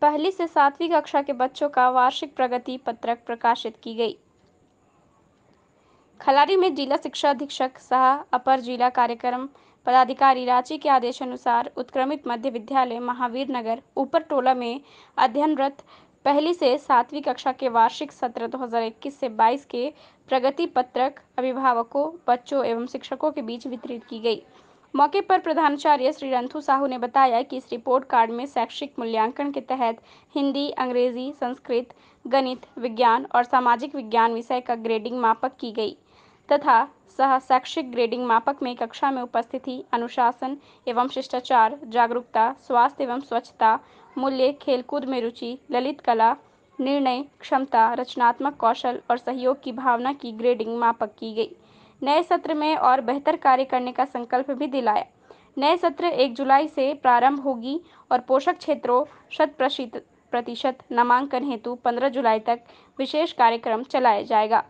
पहली से सातवीं कक्षा के बच्चों का वार्षिक प्रगति पत्रक प्रकाशित की गई खलारी में जिला शिक्षा अधीक्षक सह अपर जिला कार्यक्रम पदाधिकारी रांची के आदेश अनुसार उत्क्रमित मध्य विद्यालय महावीर नगर ऊपर टोला में अध्ययनरत पहली से सातवीं कक्षा के वार्षिक सत्र 2021 से 22 के प्रगति पत्रक अभिभावकों बच्चों एवं शिक्षकों के बीच वितरित की गई मौके पर प्रधानाचार्य श्री रंथु साहू ने बताया कि इस रिपोर्ट कार्ड में शैक्षिक मूल्यांकन के तहत हिंदी अंग्रेजी संस्कृत गणित विज्ञान और सामाजिक विज्ञान विषय का ग्रेडिंग मापक की गई तथा सह शैक्षिक ग्रेडिंग मापक में कक्षा में उपस्थिति अनुशासन एवं शिष्टाचार जागरूकता स्वास्थ्य एवं स्वच्छता मूल्य खेलकूद में रुचि ललित कला निर्णय क्षमता रचनात्मक कौशल और सहयोग की भावना की ग्रेडिंग मापक की गई नए सत्र में और बेहतर कार्य करने का संकल्प भी दिलाया नए सत्र 1 जुलाई से प्रारंभ होगी और पोषक क्षेत्रों शत प्रतिशत नामांकन हेतु 15 जुलाई तक विशेष कार्यक्रम चलाया जाएगा